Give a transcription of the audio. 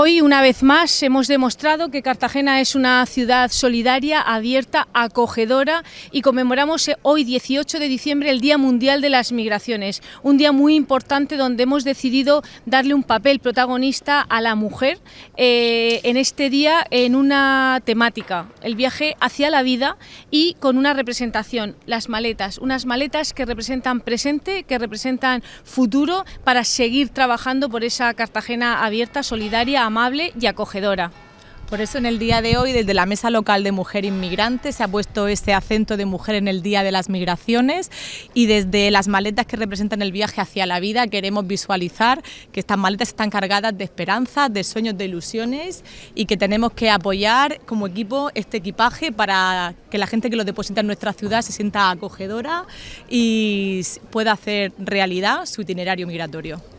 Hoy, una vez más, hemos demostrado que Cartagena es una ciudad solidaria, abierta, acogedora y conmemoramos eh, hoy, 18 de diciembre, el Día Mundial de las Migraciones, un día muy importante donde hemos decidido darle un papel protagonista a la mujer eh, en este día en una temática, el viaje hacia la vida y con una representación, las maletas, unas maletas que representan presente, que representan futuro para seguir trabajando por esa Cartagena abierta, solidaria, amable y acogedora. Por eso en el día de hoy, desde la Mesa Local de Mujer Inmigrante, se ha puesto este acento de mujer en el Día de las Migraciones y desde las maletas que representan el viaje hacia la vida queremos visualizar que estas maletas están cargadas de esperanzas, de sueños, de ilusiones y que tenemos que apoyar como equipo este equipaje para que la gente que lo deposita en nuestra ciudad se sienta acogedora y pueda hacer realidad su itinerario migratorio.